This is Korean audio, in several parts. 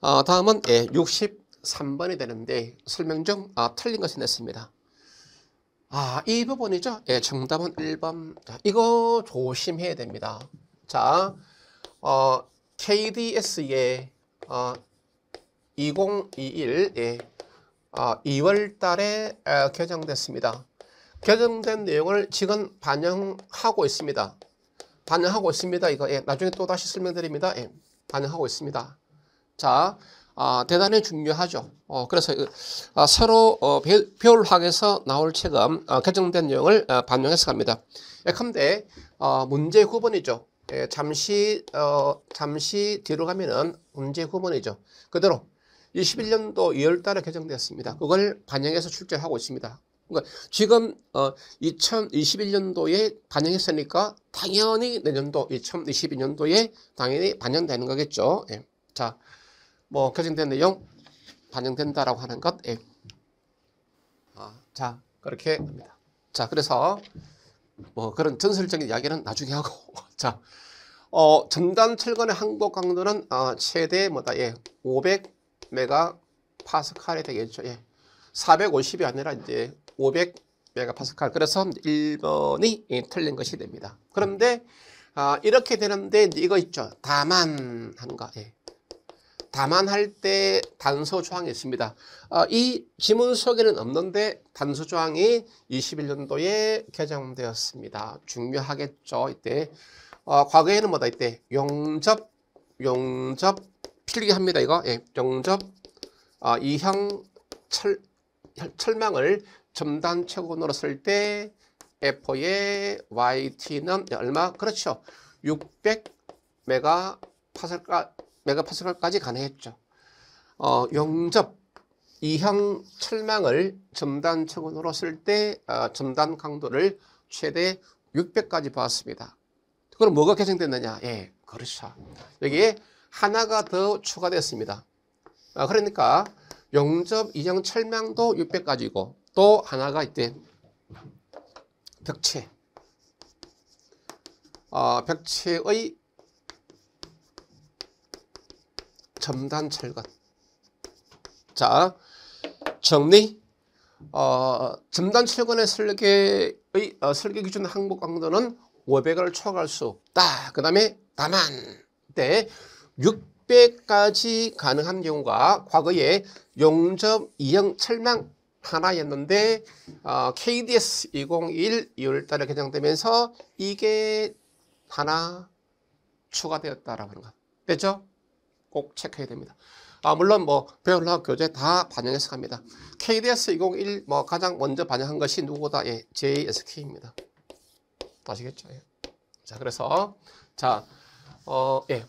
어, 다음은 예, 63번이 되는데 설명 중 아, 틀린 것이 냈습니다. 아, 이 부분이죠. 예, 정답은 1번. 자, 이거 조심해야 됩니다. 자, 어, KDS의 어, 2021 예, 어, 2월 달에 어, 개정됐습니다. 개정된 내용을 지금 반영하고 있습니다. 반영하고 있습니다. 이거 예, 나중에 또 다시 설명드립니다. 예, 반영하고 있습니다. 자, 아, 대단히 중요하죠. 어, 그래서 아, 서로 어, 배울학에서 나올 책은 어, 아, 개정된 내용을 어, 반영해서 갑니다. 예컨대 어, 문제 9번이죠. 예, 잠시 어, 잠시 뒤로 가면은 문제 9번이죠. 그대로 21년도 2월달에 개정되었습니다. 그걸 반영해서 출제하고 있습니다. 그러니까 지금 어, 2021년도에 반영했으니까 당연히 내년도 2022년도에 당연히 반영되는 거겠죠. 예. 자. 뭐 결정된 내용 반영된다라고 하는 것 예. 아, 자 그렇게 합니다. 자 그래서 뭐 그런 전설적인 이야기는 나중에 하고 자 어, 전단 철근의 항복 강도는 어, 최대 뭐다 예 500메가 파스칼이 되겠죠 예 450이 아니라 이제 500 메가 파스칼 그래서 1번이 예, 틀린 것이 됩니다 그런데 아, 이렇게 되는데 이거 있죠 다만 한가 예. 다만할때 단서 조항이 있습니다. 어, 이 지문 속에는 없는데 단서 조항이 21년도에 개정되었습니다. 중요하겠죠. 이때 어, 과거에는 뭐다 이때 용접 용접 필기 합니다. 이거 예, 용접 어, 이형 철 철망을 점단 최고으로 쓸때 f 의 YT는 예, 얼마? 그렇죠. 600 메가 파살까 메가파스칼까지 가능했죠. 어, 용접, 이형 철망을 점단 채근으로 쓸때 어, 점단 강도를 최대 600까지 보았습니다. 그럼 뭐가 개정됐느냐? 예, 그렇죠. 여기에 하나가 더 추가됐습니다. 아, 그러니까 용접 이형 철망도 600까지고 또 하나가 있대. 벽체. 어, 벽체의 첨단 철근. 자, 정리. 어, 첨단 철근의 설계의 어, 설계 기준 항목 강도는 500을 초과할 수 없다. 그 다음에 다만 때 600까지 가능한 경우가 과거에 용접 이형 철망 하나였는데 어, KDS 201 2월달에 개정되면서 이게 하나 추가되었다라고 하는 것. 됐죠? 꼭 체크해야 됩니다. 아, 물론 뭐 배울학 교재 다 반영해서 갑니다. KDS 201뭐 가장 먼저 반영한 것이 누구다? 예, JSK입니다. 아시겠죠? 예. 자, 그래서 자, 어, 예.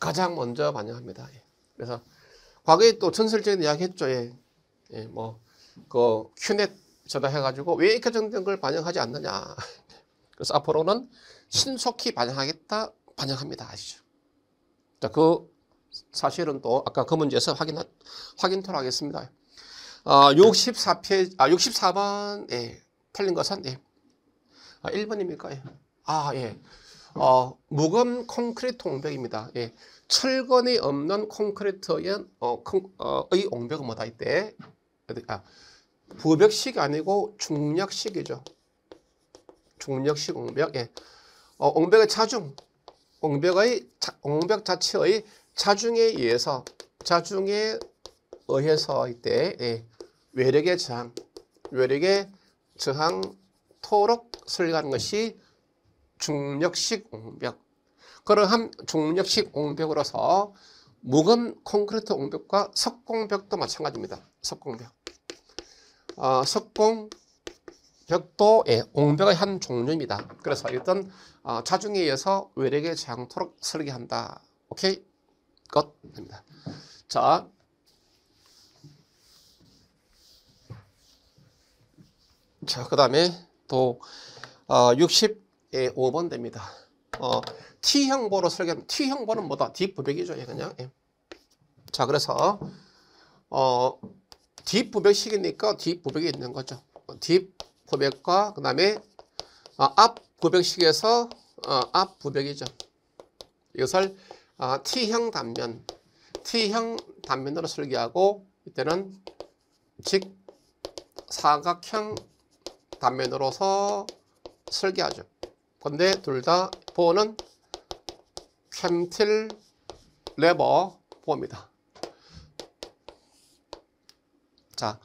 가장 먼저 반영합니다. 예. 그래서 과거에 또 전설적인 이야기 했죠. 예. 예, 뭐, 그, 큐넷 저다 해가지고 왜 결정된 걸 반영하지 않느냐. 그래서 앞으로는 신속히 반영하겠다, 반영합니다. 아시죠? 자, 그 사실은 또 아까 그 문제에서 확인, 확인토록 하겠습니다. 아, 6 4페 아, 6 4번 예, 틀린 것은, 예. 아, 1번입니까? 예. 아, 예. 어, 무검 콘크리트 옹벽입니다. 예. 철근이 없는 콘크리트의 어, 콘, 어, 의 옹벽은 뭐다 이때? 아, 부벽식이 아니고 중력식이죠. 중력식 옹벽. 예. 어, 옹벽의 차중 옹벽의 자, 옹벽 자체의 자중에 의해서 자중에 의해서 이때 예, 외력의 저항, 외력의 저항 토록 설계하는 것이 중력식 옹벽. 그러한 중력식 옹벽으로서 무건 콘크리트 옹벽과 석공벽도 마찬가지입니다. 석공벽. 어, 석공벽도 예, 옹벽의 한 종류입니다. 그래서 일단 어, 자중에 의해서 외력에 장토록 설게 한다. 오케이? 것 됩니다. 자. 자, 그 다음에 또 어, 65번 됩니다. 어, T형보로 설계하면 T형보는 뭐다? 뒷부백이죠. 그냥. 예. 자, 그래서 어, 뒷부백식이니까 뒷부백이 있는 거죠. 뒷부백과 그 다음에 어, 아, 앞 부백식에서 어, 앞 부백이죠. 이것을 어, T형 단면, T형 단면으로 설계하고 이때는 직 사각형 단면으로서 설계하죠. 근데 둘 다 보는 캠틸 레버 보입니다. 자,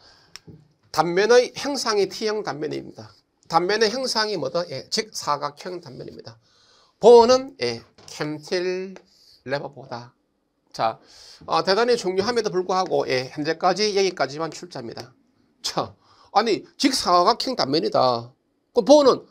단면의 형상이 T형 단면입니다. 단면의 형상이 뭐다? 예, 즉 사각형 단면입니다. 보호는 예, 캠틸레버보다 자, 어, 대단히 중요함에도 불구하고 예, 현재까지 여기까지만 출자입니다. 자, 아니 직사각형 단면이다. 그 보호는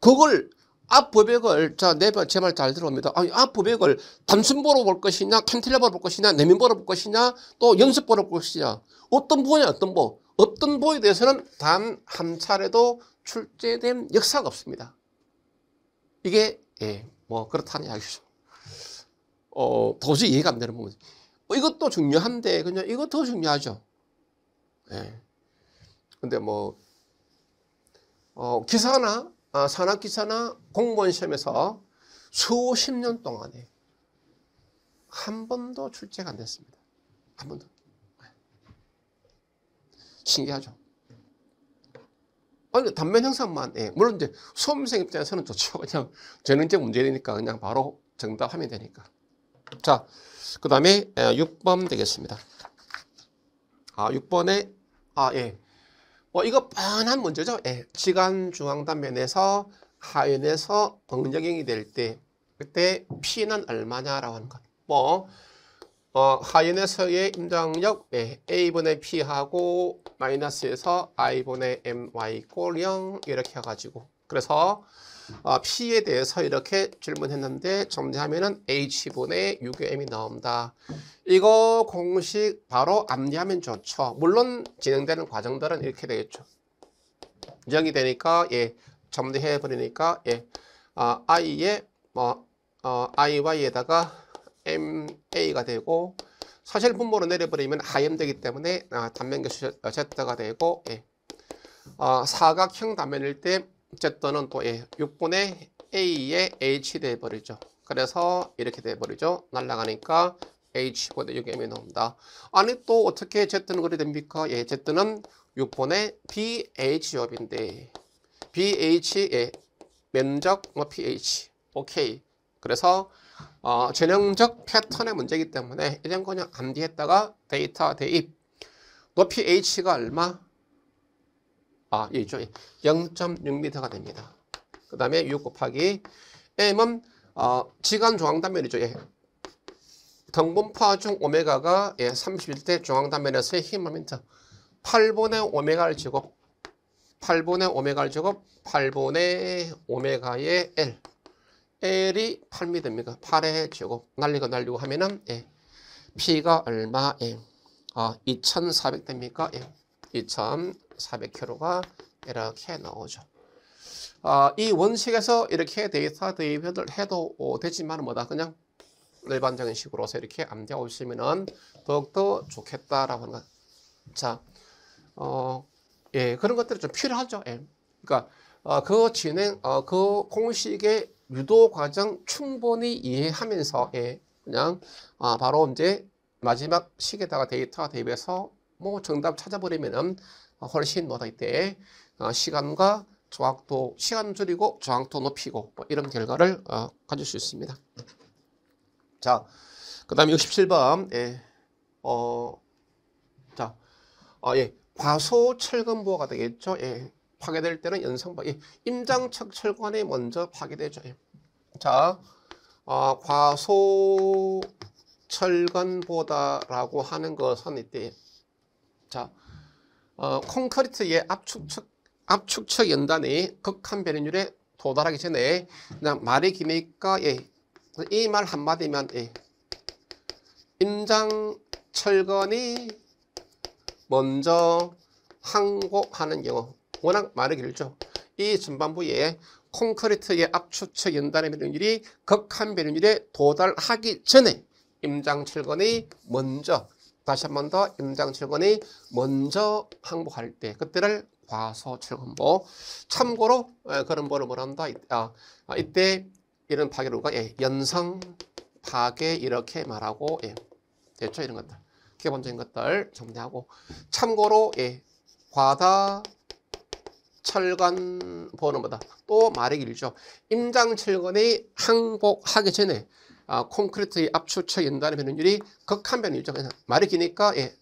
그걸 앞부백을 자내제말 잘 들어옵니다. 아니 앞부백을 단순보로 볼 것이냐 캠틸레버볼 것이냐 내면보로 볼 것이냐 또 연습보로 볼 것이냐 어떤 보냐 어떤 보 어떤 보에 대해서는 단 한 차례도 출제된 역사가 없습니다. 이게 예, 뭐 그렇다니 아시죠. 어, 도저히 이해가 안 되는 부분. 뭐 이것도 중요한데 그냥 이것 더 중요하죠. 예. 근데 뭐 어, 기사나 아, 산학 기사나 공무원 시험에서 수십 년 동안에 한 번도 출제가 안 됐습니다. 한 번도. 신기하죠. 아니, 단면 형상만, 예. 물론 이제 수험생 입장에서는 좋죠. 그냥 재능적 문제니까 그냥 바로 정답하면 되니까. 자, 그 다음에 6번 되겠습니다. 아, 6번에, 아, 예. 뭐, 이거 뻔한 문제죠. 예. 지간 중앙단면에서 하연에서 병력형이 될 때, 그때 P는 얼마냐라고 하는 것. 뭐, 어, 하인에서의 임장력 네, A분의 P하고 마이너스에서 I분의 MY 꼴형 이렇게 해가지고 그래서 어, P에 대해서 이렇게 질문했는데 정리하면 H분의 6의 M이 나옵니다 이거 공식 바로 암기하면 좋죠. 물론 진행되는 과정들은 이렇게 되겠죠. 정이 되니까 예, 정리해버리니까 예, 어, I의 뭐, 어, IY에다가 MA가 되고 사실 분모로 내려버리면 IM 되기 때문에 아, 단면계수 Z가 어, 되고 예. 아, 사각형 단면일 때 Z는 또 예, 6분의 A의 H 돼버리죠. 그래서 이렇게 돼버리죠. 날라가니까 H보다 6M이 나옵니다. 아니 또 어떻게 Z는 그리 됩니까? 예, Z는 6분의 BH협인데 BH의 예, 면적 뭐 PH 오케이. 그래서 어, 지능적 패턴의 문제이기 때문에 이젠 그냥 암기했다가 데이터 대입 높이 h가 얼마? 아, 이죠 예, 0.6m가 예. 됩니다. 그 다음에 6 곱하기 m은 어, 지간 중앙단면이죠. 예. 등분파 중 오메가가 예, 31대 중앙단면에서의 힘 모멘트 8분의 오메가를 제곱 8분의 오메가를 제곱 8분의 오메가의 L L이 8m입니까? 8의 제곱 날리고 날리고 하면은 예. P가 얼마? 예. 아, 2,400 됩니까? 예. 2,400kg가 이렇게 나오죠. 아, 이 원칙에서 이렇게 데이터 대입을 해도 되지만 뭐다 그냥 일반적인 식으로서 이렇게 암기하고 있으면은 더욱더 좋겠다라고 하는 것. 자, 어, 예, 그런 것들이 좀 필요하죠. 예. 그러니까 어, 그 진행, 어, 그 공식의 유도 과정 충분히 이해하면서 예, 그냥 아, 바로 이제 마지막 식에다가 데이터 대입해서 뭐 정답 찾아버리면은 훨씬 뭐다 이때 어, 시간과 조항도 시간 줄이고 조항도 높이고 뭐 이런 결과를 어, 가질 수 있습니다. 자, 그다음 67번 예, 어, 자, 어, 예, 과소 철근 부호가 되겠죠. 예, 파괴될 때는 연성박 예, 임장척 철관에 먼저 파괴되죠. 예. 자, 어, 아, 과소 철관보다라고 하는 것은 이때 자 어, 콘크리트의 압축축 압축축 연단이 극한 배륜율에 도달하기 전에 그냥 말이 기니까 예, 이말 한마디면 예, 임장 철건이 먼저 항복하는 경우 워낙 많이 길죠이 전반부에 콘크리트의 압추측 연단의 배륜율이 극한 배륜율에 도달하기 전에 임장 7권이 먼저 다시 한번 더 임장 7권이 먼저 항복할 때 그때를 과소 7권보 참고로 어, 그런 보를 뭐란다 아, 어, 어, 이때 이런 파괴로가 예, 연성 파괴 이렇게 말하고 예, 대처 이런 것들 기본적인 것들 정리하고 참고로 예, 과다 철관 번호마다 또말이길죠 임장철관이 항복하기 전에 아, 콘크리트의 압축척 연단의 변율이 극한 변율이죠 그래서 마력이니까 예,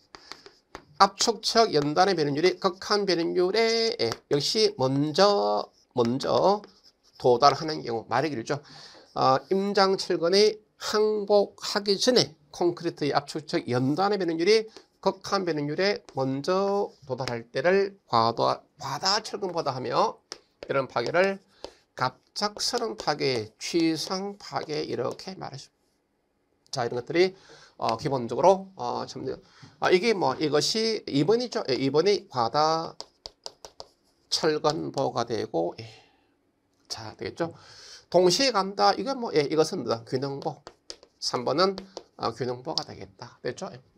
압축척 연단의 변율이 극한 변율에 예, 역시 먼저 먼저 도달하는 경우 마이 일죠. 아, 임장철관이 항복하기 전에 콘크리트의 압축적 연단의 변율이 극한 변율에 먼저 도달할 때를 과도, 과다 철근보다 하며 이런 파괴를 갑작스런 파괴, 취상 파괴 이렇게 말하죠. 자 이런 것들이 어, 기본적으로 어, 참, 아, 이게 뭐 이것이 2번이죠. 예, 번이 과다 철근보가 되고 예. 자 되겠죠. 동시에 간다. 이건 뭐 예, 이것은 뭐, 균형보. 3번은 어, 균형보가 되겠다. 됐죠? 예.